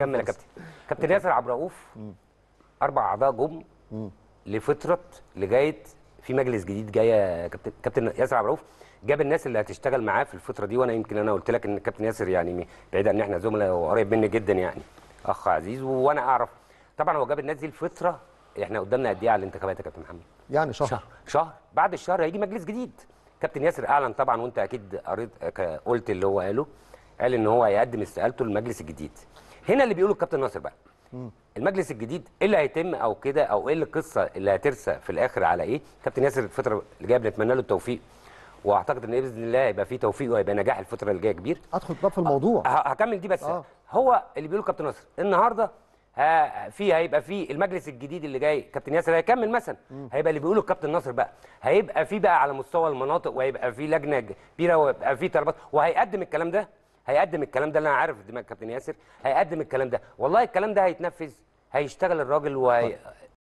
كمل يا كابتن كابتن ياسر عبد الرؤوف اربع اعضاء جم لفتره لغايه في مجلس جديد جاي يا كابتن كابتن ياسر عبد الرؤوف جاب الناس اللي هتشتغل معاه في الفتره دي وانا يمكن انا قلت لك ان كابتن ياسر يعني بعيد عن ان احنا زملاء وقريب مني جدا يعني اخ عزيز وانا اعرف طبعا هو جاب الناس دي الفتره احنا قدامنا قد ايه على الانتخابات يا كابتن محمد؟ يعني شهر شهر, شهر. بعد الشهر هيجي مجلس جديد كابتن ياسر اعلن طبعا وانت اكيد قريت قلت اللي هو قاله قال ان هو هيقدم استقالته للمجلس الجديد هنا اللي بيقوله الكابتن ناصر بقى المجلس الجديد ايه اللي هيتم او كده او ايه القصه اللي هترسى في الاخر على ايه كابتن ياسر الفتره اللي جايه بنتمنى له التوفيق واعتقد ان باذن الله هيبقى في توفيق وهيبقى نجاح الفتره اللي جايه كبير ادخل بقى في الموضوع هكمل دي بس آه. هو اللي بيقوله كابتن ناصر النهارده في هيبقى في المجلس الجديد اللي جاي كابتن ياسر هيكمل مثلا هيبقى اللي بيقوله الكابتن ناصر بقى هيبقى في بقى على مستوى المناطق وهيبقى في لجنه كبيره وهيبقى في طلبات وهيقدم الكلام ده هيقدم الكلام ده اللي انا عارف دماغ كابتن ياسر هيقدم الكلام ده والله الكلام ده هيتنفذ هيشتغل الراجل وهي...